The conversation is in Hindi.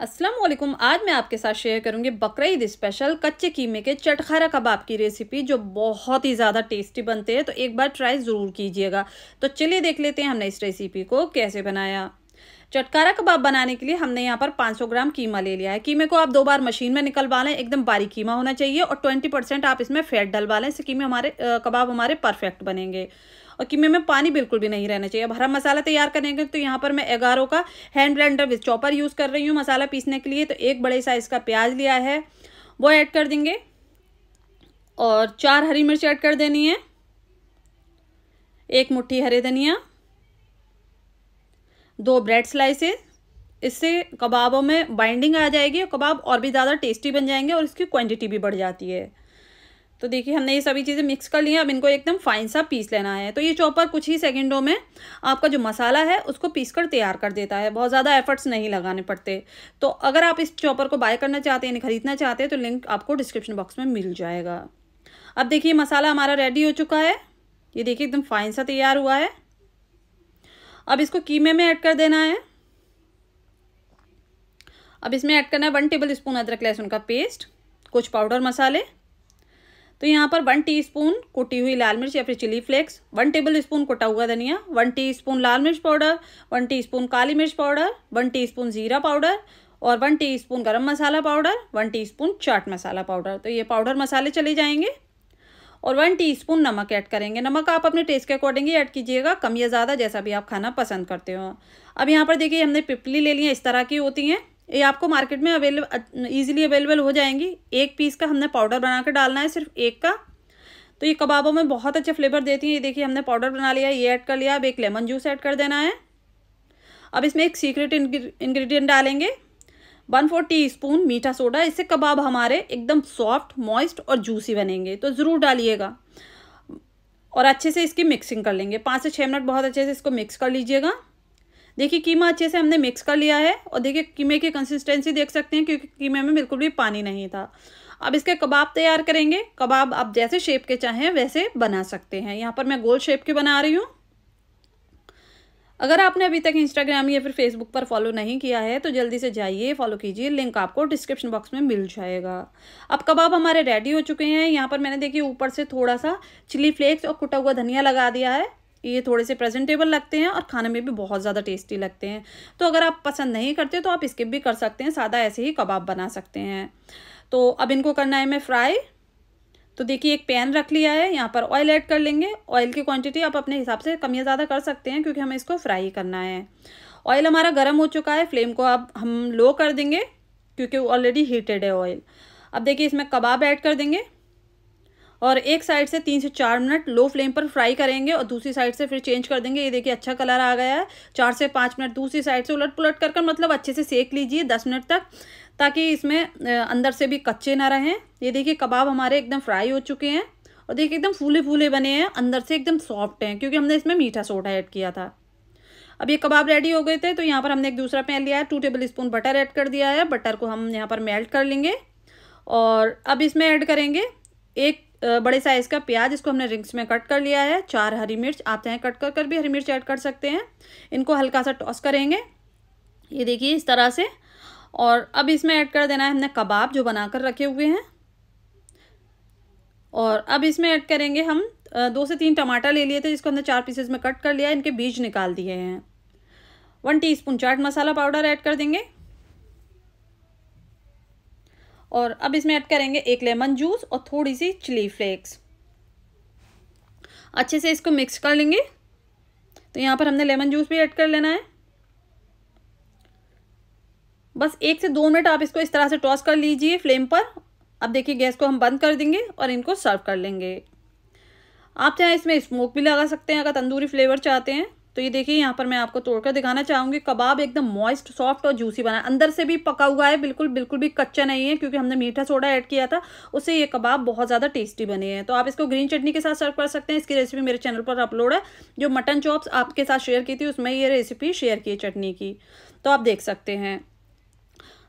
असलम आज मैं आपके साथ शेयर करूंगी बकरीद स्पेशल कच्चे कीमे के चटखारा कबाब की रेसिपी जो बहुत ही ज़्यादा टेस्टी बनते हैं तो एक बार ट्राई ज़रूर कीजिएगा तो चलिए देख लेते हैं हमने इस रेसिपी को कैसे बनाया चटकारा कबाब बनाने के लिए हमने यहाँ पर 500 ग्राम कीमा ले लिया है कीमे को आप दो बार मशीन में निकलवा लें एकदम बारीक कीमा होना चाहिए और 20 परसेंट आप इसमें फैट डलवा लें इससे कीमे हमारे कबाब हमारे परफेक्ट बनेंगे और कीमे में पानी बिल्कुल भी नहीं रहना चाहिए अब हरा मसाला तैयार करेंगे तो यहाँ पर मैं एगारो का hand blender with chopper use कर रही हूँ मसाला पीसने के लिए तो एक बड़े साइज़ का प्याज लिया है वो ऐड कर देंगे और चार हरी मिर्च ऐड कर देनी है एक मुट्ठी हरे धनिया दो ब्रेड स्लाइसेस इससे कबाबों में बाइंडिंग आ जाएगी और कबाब और भी ज़्यादा टेस्टी बन जाएंगे और इसकी क्वांटिटी भी बढ़ जाती है तो देखिए हमने ये सभी चीज़ें मिक्स कर ली हैं अब इनको एकदम फाइन सा पीस लेना है तो ये चॉपर कुछ ही सेकंडों में आपका जो मसाला है उसको पीस कर तैयार कर देता है बहुत ज़्यादा एफर्ट्स नहीं लगाने पड़ते तो अगर आप इस चॉपर को बाय करना चाहते हैं ख़रीदना चाहते हैं तो लिंक आपको डिस्क्रिप्शन बॉक्स में मिल जाएगा अब देखिए मसाला हमारा रेडी हो चुका है ये देखिए एकदम फाइन सा तैयार हुआ है अब इसको कीमे में ऐड कर देना है अब इसमें ऐड करना है वन टेबल स्पून अदरक लहसुन का पेस्ट कुछ पाउडर मसाले तो यहाँ पर वन टीस्पून कुटी हुई लाल मिर्च या फिर chilli flakes one tablespoon कुटा हुआ धनिया वन टीस्पून लाल मिर्च पाउडर वन टीस्पून काली मिर्च पाउडर वन टीस्पून ज़ीरा पाउडर और one teaspoon garam masala powder one teaspoon chaat masala powder तो ये पाउडर मसाले चले जाएंगे और वन टीस्पून नमक ऐड करेंगे नमक आप अपने टेस्ट के अकॉर्डिंग ही ऐड कीजिएगा कम या ज़्यादा जैसा भी आप खाना पसंद करते हो अब यहाँ पर देखिए हमने पिपली ले ली है इस तरह की होती हैं ये आपको मार्केट में अवेलेबल ईजिली अवेलेबल हो जाएंगी एक पीस का हमने पाउडर बना कर डालना है सिर्फ एक का तो ये कबाबों में बहुत अच्छा फ्लेवर देती है ये देखिए हमने पाउडर बना लिया ये ऐड कर लिया अब एक लेमन जूस ऐड कर देना है अब इसमें एक सीक्रेट इंग्रेडिएंट डालेंगे वन फोर टी स्पून मीठा सोडा इससे कबाब हमारे एकदम सॉफ्ट मॉइस्ट और जूसी बनेंगे तो ज़रूर डालिएगा और अच्छे से इसकी मिक्सिंग कर लेंगे पाँच से छः मिनट बहुत अच्छे से इसको मिक्स कर लीजिएगा देखिए कीमा अच्छे से हमने मिक्स कर लिया है और देखिए कीमे की कंसिस्टेंसी देख सकते हैं क्योंकि कीमे में बिल्कुल भी पानी नहीं था अब इसके कबाब तैयार करेंगे कबाब आप जैसे शेप के चाहें वैसे बना सकते हैं यहाँ पर मैं गोल शेप के बना रही हूँ अगर आपने अभी तक इंस्टाग्राम या फिर फेसबुक पर फॉलो नहीं किया है तो जल्दी से जाइए फॉलो कीजिए लिंक आपको डिस्क्रिप्शन बॉक्स में मिल जाएगा अब कबाब हमारे रेडी हो चुके हैं यहाँ पर मैंने देखिए ऊपर से थोड़ा सा चिली फ्लेक्स और कुटा हुआ धनिया लगा दिया है ये थोड़े से प्रेजेंटेबल लगते हैं और खाने में भी बहुत ज़्यादा टेस्टी लगते हैं तो अगर आप पसंद नहीं करते तो आप स्किप भी कर सकते हैं सादा ऐसे ही कबाब बना सकते हैं तो अब इनको करना है मैं फ्राई तो देखिए एक पैन रख लिया है यहाँ पर ऑयल ऐड कर लेंगे ऑयल की क्वांटिटी आप अपने हिसाब से कम या ज़्यादा कर सकते हैं क्योंकि हमें इसको फ्राई करना है ऑयल हमारा गर्म हो चुका है फ्लेम को अब हम लो कर देंगे क्योंकि ऑलरेडी हीटेड है ऑयल अब देखिए इसमें कबाब ऐड कर देंगे और एक साइड से तीन से चार मिनट लो फ्लेम पर फ्राई करेंगे और दूसरी साइड से फिर चेंज कर देंगे ये देखिए अच्छा कलर आ गया है चार से पाँच मिनट दूसरी साइड से उलट पुलट कर कर मतलब अच्छे से सेक लीजिए दस मिनट तक ताकि इसमें अंदर से भी कच्चे ना रहें ये देखिए कबाब हमारे एकदम फ्राई हो चुके हैं और देखिए एकदम फूले फूले बने हैं अंदर से एकदम सॉफ्ट हैं क्योंकि हमने इसमें मीठा सोडा ऐड किया था अब ये कबाब रेडी हो गए थे तो यहाँ पर हमने एक दूसरा पैन लिया है two tablespoon butter add कर दिया है बटर को हम यहाँ पर मेल्ट कर लेंगे और अब इसमें ऐड करेंगे एक बड़े साइज़ का प्याज इसको हमने रिंग्स में कट कर लिया है चार हरी मिर्च आप चाहें कट कर कर भी हरी मिर्च ऐड कर सकते हैं इनको हल्का सा टॉस करेंगे ये देखिए इस तरह से और अब इसमें ऐड कर देना है हमने कबाब जो बना कर रखे हुए हैं और अब इसमें ऐड करेंगे हम दो से तीन टमाटर ले लिए थे जिसको हमने चार पीसेस में कट कर लिया इनके बीज निकाल दिए हैं one teaspoon chaat masala powder add कर देंगे और अब इसमें ऐड करेंगे एक लेमन जूस और थोड़ी सी चिली फ्लेक्स अच्छे से इसको मिक्स कर लेंगे तो यहाँ पर हमने लेमन जूस भी ऐड कर लेना है बस एक से दो मिनट आप इसको इस तरह से टॉस कर लीजिए फ्लेम पर अब देखिए गैस को हम बंद कर देंगे और इनको सर्व कर लेंगे आप चाहे इसमें स्मोक भी लगा सकते हैं अगर तंदूरी फ्लेवर चाहते हैं तो ये देखिए यहाँ पर मैं आपको तोड़कर दिखाना चाहूँगी कबाब एकदम मॉइस्ट सॉफ्ट और जूसी बना है अंदर से भी पका हुआ है बिल्कुल बिल्कुल भी कच्चा नहीं है क्योंकि हमने मीठा सोडा ऐड किया था उससे ये कबाब बहुत ज़्यादा टेस्टी बने हैं तो आप इसको ग्रीन चटनी के साथ सर्व कर सकते हैं इसकी रेसिपी मेरे चैनल पर अपलोड है जो मटन चॉप्स आपके साथ शेयर की थी उसमें ये रेसिपी शेयर की है चटनी की तो आप देख सकते हैं